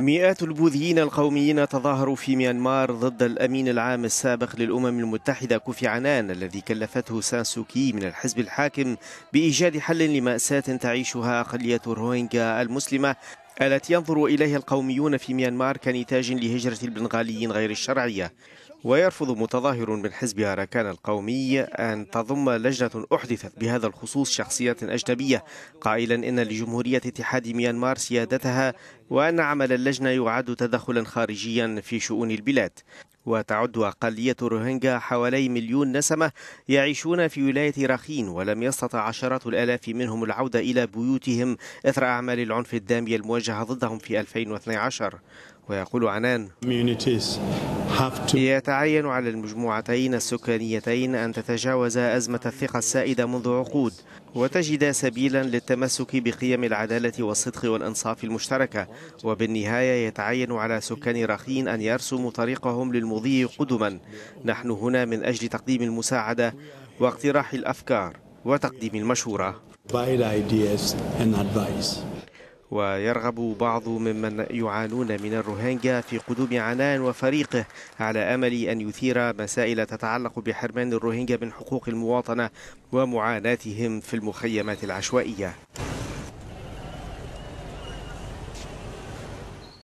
مئات البوذيين القوميين تظاهروا في ميانمار ضد الأمين العام السابق للأمم المتحدة كوفي عنان الذي كلفته سان سوكي من الحزب الحاكم بإيجاد حل لمأساة تعيشها أقلية الروينجا المسلمة التي ينظر إليها القوميون في ميانمار كنتاج لهجرة البنغاليين غير الشرعية ويرفض متظاهر من حزب أراكان القومي أن تضم لجنة أحدثت بهذا الخصوص شخصيات أجنبية قائلا إن لجمهورية اتحاد ميانمار سيادتها وأن عمل اللجنة يعد تدخلا خارجيا في شؤون البلاد وتعد أقلية روهينجا حوالي مليون نسمة يعيشون في ولاية راخين ولم يستطع عشرات الآلاف منهم العودة إلى بيوتهم إثر أعمال العنف الدامية الموجهة ضدهم في 2012 ويقول عنان يتعين على المجموعتين السكانيتين أن تتجاوز أزمة الثقة السائدة منذ عقود وتجد سبيلا للتمسك بقيم العدالة والصدق والإنصاف المشتركة وبالنهاية يتعين على سكان رخين أن يرسموا طريقهم للمضي قدما نحن هنا من أجل تقديم المساعدة واقتراح الأفكار وتقديم المشورة ويرغب بعض ممن يعانون من الروهينجا في قدوم عنان وفريقه على أمل أن يثير مسائل تتعلق بحرمان الروهينجا من حقوق المواطنة ومعاناتهم في المخيمات العشوائية